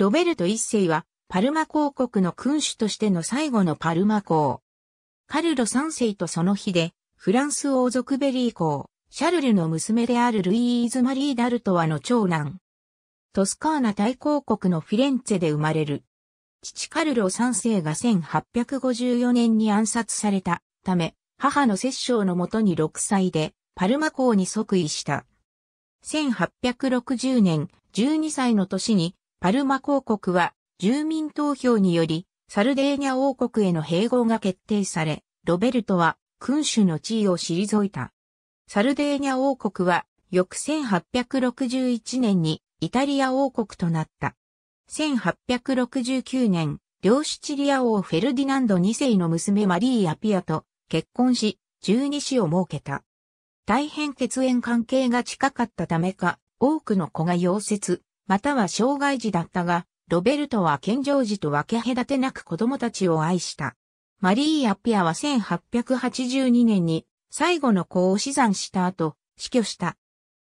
ロベルト一世は、パルマ公国の君主としての最後のパルマ公。カルロ三世とその日で、フランス王族ベリー公、シャルルの娘であるルイーズ・マリー・ダルトワの長男。トスカーナ大公国のフィレンツェで生まれる。父カルロ三世が1854年に暗殺されたため、母の摂政のもとに6歳で、パルマ公に即位した。1860年、12歳の年にパルマ公国は住民投票によりサルデーニャ王国への併合が決定され、ロベルトは君主の地位を退いた。サルデーニャ王国は翌1861年にイタリア王国となった。1869年、両シチリア王フェルディナンド2世の娘マリー・アピアと結婚し、12子を設けた。大変血縁関係が近かったためか、多くの子が溶接、または障害児だったが、ロベルトは健常児と分け隔てなく子供たちを愛した。マリー・アピアは1882年に最後の子を死産した後、死去した。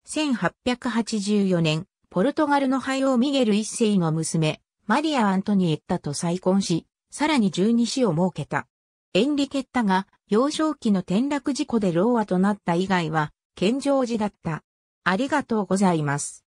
1884年、ポルトガルの俳王ミゲル一世の娘、マリア・アントニエッタと再婚し、さらに十二子を設けた。エンリケッタが幼少期の転落事故で老和となった以外は健常児だった。ありがとうございます。